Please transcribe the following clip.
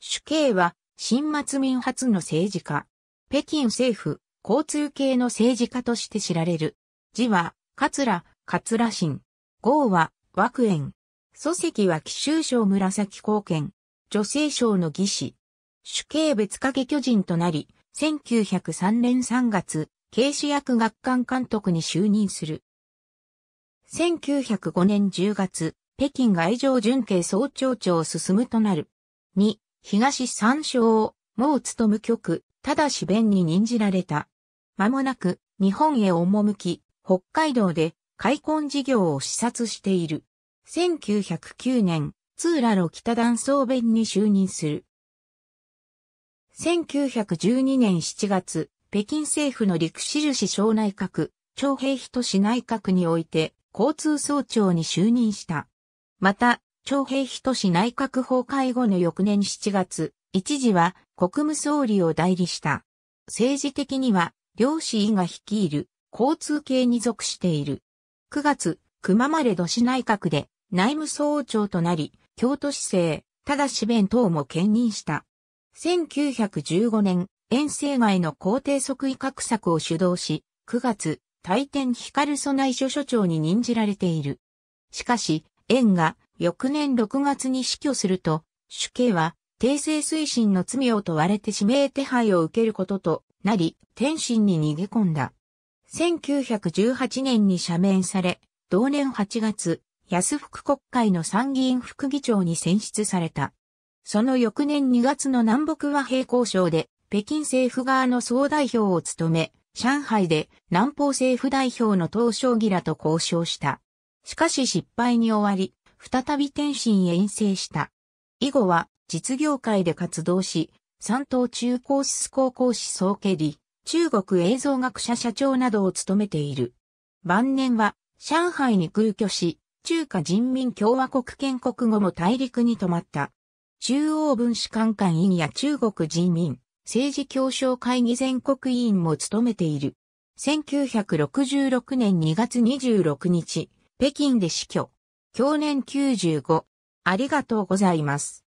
主刑は、新末民初の政治家。北京政府、交通系の政治家として知られる。字は、桂、桂新。号は、枠園。祖籍は紀州省紫貢県。女性省の義士。主刑別掛巨人となり、1903年3月、警視役学館監督に就任する。1905年10月、北京外上準警総長長を進むとなる。2、東三省、もう務む局、ただし弁に任じられた。間もなく、日本へ赴き、北海道で、開墾事業を視察している。1909年、通羅路北断総弁に就任する。1912年7月、北京政府の陸印省内閣、徴兵人市内閣において、交通総長に就任した。また、徴兵人氏内閣法会後の翌年7月、一時は国務総理を代理した。政治的には、両市委が率いる交通系に属している。9月、熊丸都市内閣で内務総長となり、京都市政、ただし弁等も兼任した。1915年、遠征外の皇帝即位格策を主導し、9月、大天光備内所所長に任じられている。しかし、縁が翌年6月に死去すると、主家は、帝政推進の罪を問われて指名手配を受けることとなり、天津に逃げ込んだ。1918年に赦免され、同年8月、安福国会の参議院副議長に選出された。その翌年2月の南北和平交渉で、北京政府側の総代表を務め、上海で南方政府代表の東昌義らと交渉した。しかし失敗に終わり、再び天津へ遠征した。以後は実業界で活動し、山東中高ス高校士総経理、中国映像学者社長などを務めている。晩年は上海に空居し、中華人民共和国建国後も大陸に泊まった。中央分子官官員や中国人民、政治協商会議全国委員も務めている。1966年2月26日、北京で死去。享年95。ありがとうございます。